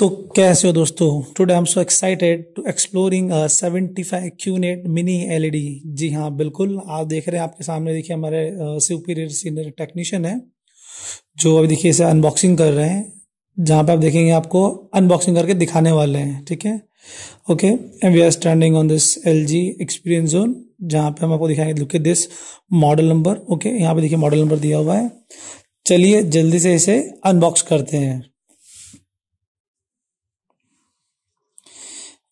तो कैसे हो दोस्तों today I am so excited to exploring seventy five QNED mini LED जी हाँ बिल्कुल आप देख रहे हैं आपके सामने देखिए हमारे सुपीरियर सीनियर टेक्नीशियन है जो अभी देखिए इसे अनबॉक्सिंग कर रहे हैं जहाँ पे आप देखेंगे आपको अनबॉक्सिंग करके दिखाने वाले हैं ठीक है okay and we are standing on this L G experience zone जहाँ पे हम आपको दिखाएंगे look at this model number okay यहाँ पे देखिए मॉडल नंबर दिया हुआ है चलिए जल्दी से इसे अनबॉक्स करते हैं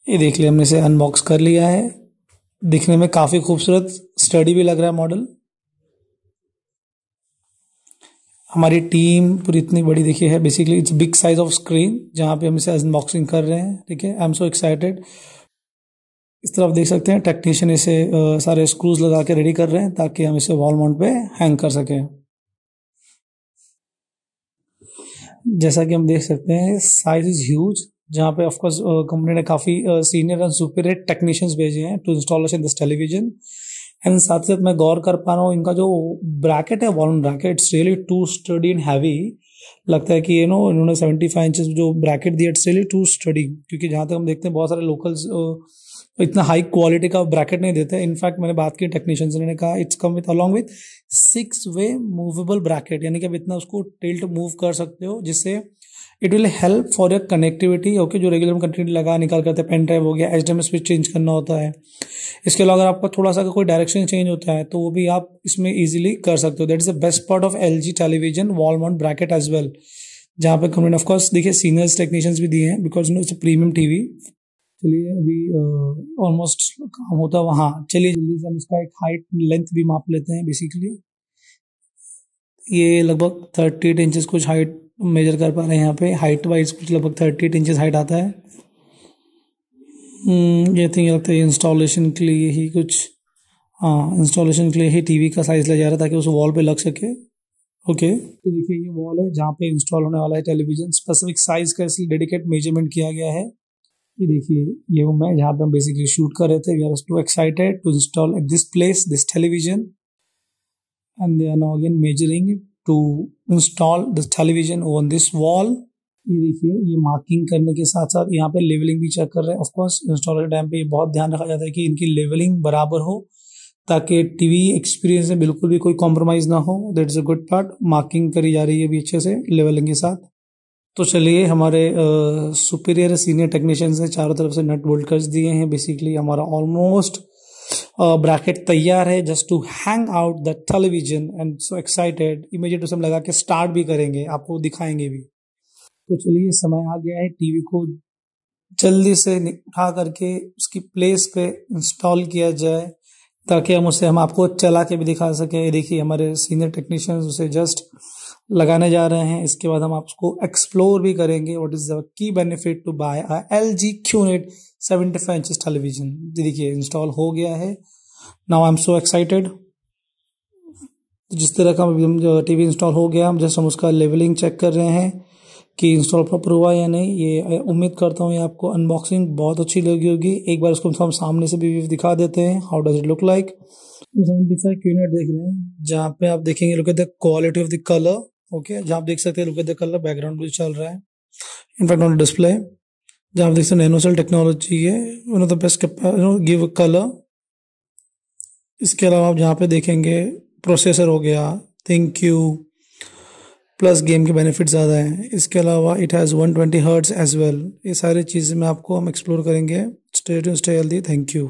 ये देख लिया हमने इसे अनबॉक्स कर लिया है दिखने में काफ़ी खूबसूरत स्टडी भी लग रहा है मॉडल हमारी टीम पूरी इतनी बड़ी देखी है basically it's big size of screen जहां पे हम इसे अनबॉक्सिंग कर रहे हैं ठीक है आई एम सो एक्साइटेड इस तरफ देख सकते हैं टेक्नीशियन इसे आ, सारे स्क्रूज लगा के रेडी कर रहे हैं ताकि हम इसे वॉल माउंट पे हैंग कर सकें जैसा कि हम देख सकते हैं साइज इज ह्यूज जहाँ पे ऑफकोर्स कंपनी ने काफ़ी सीनियर एंड सुपीरियर टेक्नीशियंस भेजे हैं to installation this television and साथ साथ मैं गौर कर पा रहा हूँ इनका जो ब्रैकेट है wall mount bracket it's really too sturdy in heavy लगता है कि यू नो इन्होंने सेवेंटी फाइव इंचज जो ब्रैकेट दिया इट्स रियली टू स्टडी क्योंकि जहाँ तक हम देखते हैं बहुत सारे लोकल्स इतना हाई क्वालिटी का ब्रैकेट नहीं देते इनफैक्ट मैंने बात की टेक्नीशियन से उन्होंने कहा it's come with along with six way movable bracket यानी कि आप इतना उसको टिल्ट मूव कर सकते हो जिससे it will help for your connectivity okay जो रेगुलर में कंटेंट लगा निकाल करते हैं पेन ड्राइव हो गया एच स्विच चेंज करना होता है इसके अलावा अगर आपका थोड़ा सा कोई डायरेक्शन चेंज होता है तो वो भी आप इसमें ईजिली कर सकते हो that is the best part of L G television wall bracket as well जहाँ पे कंपनी ऑफकोर्स देखिए सीनियर्स टेक्नीशियंस भी दिए हैं because no it's premium we चलिए अभी ऑलमोस्ट काम होता है वहाँ चलिए जल्दी से हम इसका एक हाइट लेंथ भी माप लेते हैं बेसिकली ये लगभग थर्टी एट इंचज कुछ हाइट मेजर कर पा रहे हैं यहाँ पे हाइट वाइज कुछ लगभग थर्टी एट इंचज हाइट आता है hmm, ये थिंग तो लगता है इंस्टॉलेशन के लिए ही कुछ हाँ इंस्टॉलेशन के लिए ही टीवी का साइज़ लिया जा रहा है ताकि उस वॉल पे लग सके ओके तो देखिए ये वॉल है जहाँ पे इंस्टॉल होने वाला है टेलीविजन स्पेसिफिक साइज़ का इसलिए डेडिकेट मेजरमेंट किया गया है ये देखिए ये वो मैं जहाँ पे हम बेसिकली शूट कर रहे थे we are too excited to install at this place this television and they are now again measuring it to install the television on this wall ये देखिए ये मार्किंग करने के साथ साथ यहाँ पे लेवलिंग भी चेक कर रहे हैं ऑफकोर्स इंस्टॉलर के टाइम पे ये बहुत ध्यान रखा जाता है कि इनकी लेवलिंग बराबर हो ताकि टीवी एक्सपीरियंस में बिल्कुल भी कोई कॉम्प्रोमाइज़ ना हो that is a good part marking करी जा रही है भी अच्छे से लेवलिंग के साथ तो चलिए हमारे सुपीरियर सीनियर टेक्नीशियंस ने चारों तरफ से नट बोल्ट कर दिए हैं बेसिकली हमारा ऑलमोस्ट ब्रैकेट तैयार है just to hang out the television and so excited immediate उसमें लगा के स्टार्ट भी करेंगे आपको दिखाएंगे भी तो चलिए समय आ गया है टीवी को जल्दी से उठा करके उसकी प्लेस पे इंस्टॉल किया जाए ताकि हम उसे हम आपको चला के भी दिखा सकें देखिए हमारे सीनियर टेक्नीशियंस उसे जस्ट लगाने जा रहे हैं इसके बाद हम आपको एक्सप्लोर भी करेंगे what is the key benefit to buy a L G QNED seventy five inches television देखिए इंस्टॉल हो गया है now I am so excited जिस तरह का हम टी इंस्टॉल हो गया हम जैसे हम उसका लेवलिंग चेक कर रहे हैं कि इंस्टॉल प्रॉपर हुआ या नहीं ये उम्मीद करता हूँ ये आपको अनबॉक्सिंग बहुत अच्छी लगी होगी एक बार इसको हम सामने से भी दिखा देते हैं how does it look like seventy five QNED देख रहे हैं जहाँ पे आप देखेंगे look at the quality of the colour okay जहाँ आप देख सकते हैं लुक द कलर बैकग्राउंड भी चल रहा है इनफैक्ट ऑन डिस्प्ले जहाँ आप देख सकते हैं नैनोसेल टेक्नोलॉजी है one of the best give colour इसके अलावा आप जहाँ पे देखेंगे प्रोसेसर हो गया थैंक यू प्लस गेम के बेनिफिट ज़्यादा हैं इसके अलावा it has one twenty hertz as well ये सारी चीज़ें में आपको हम एक्सप्लोर करेंगे stay to stay healthy thank you